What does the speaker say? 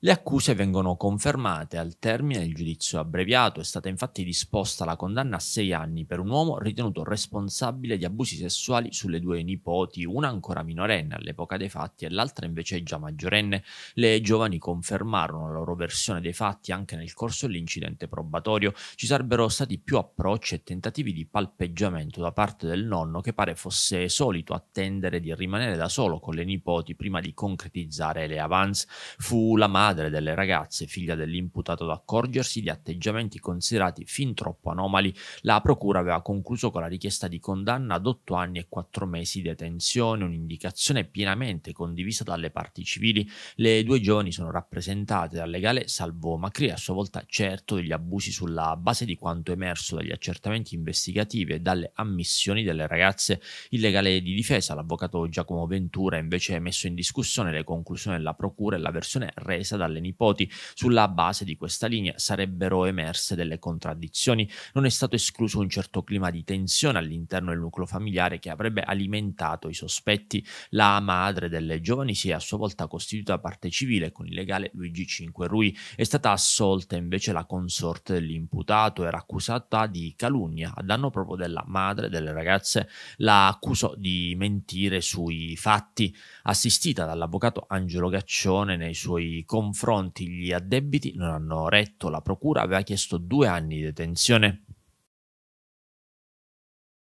Le accuse vengono confermate al termine del giudizio abbreviato, è stata infatti disposta la condanna a sei anni per un uomo ritenuto responsabile di abusi sessuali sulle due nipoti, una ancora minorenne all'epoca dei fatti e l'altra invece già maggiorenne. Le giovani confermarono la loro versione dei fatti anche nel corso dell'incidente probatorio. Ci sarebbero stati più approcci e tentativi di palpeggiamento da parte del nonno che pare fosse solito attendere di rimanere da solo con le nipoti prima di concretizzare le avance. Fu la madre madre delle ragazze, figlia dell'imputato, ad accorgersi di atteggiamenti considerati fin troppo anomali, la procura aveva concluso con la richiesta di condanna ad otto anni e quattro mesi di detenzione, un'indicazione pienamente condivisa dalle parti civili. Le due giovani sono rappresentate dal legale Salvo Macri, a sua volta certo degli abusi sulla base di quanto emerso dagli accertamenti investigativi e dalle ammissioni delle ragazze. Il legale di difesa, l'avvocato Giacomo Ventura, invece ha messo in discussione le conclusioni della procura e la versione resa trasmessa dalle nipoti. Sulla base di questa linea sarebbero emerse delle contraddizioni. Non è stato escluso un certo clima di tensione all'interno del nucleo familiare che avrebbe alimentato i sospetti. La madre delle giovani si è a sua volta costituita parte civile con il legale Luigi 5 Rui. È stata assolta invece la consorte dell'imputato, era accusata di calunnia a danno proprio della madre delle ragazze. La accusò di mentire sui fatti, assistita dall'avvocato Angelo Gaccione nei suoi confronti confronti gli addebiti non hanno retto, la procura aveva chiesto due anni di detenzione.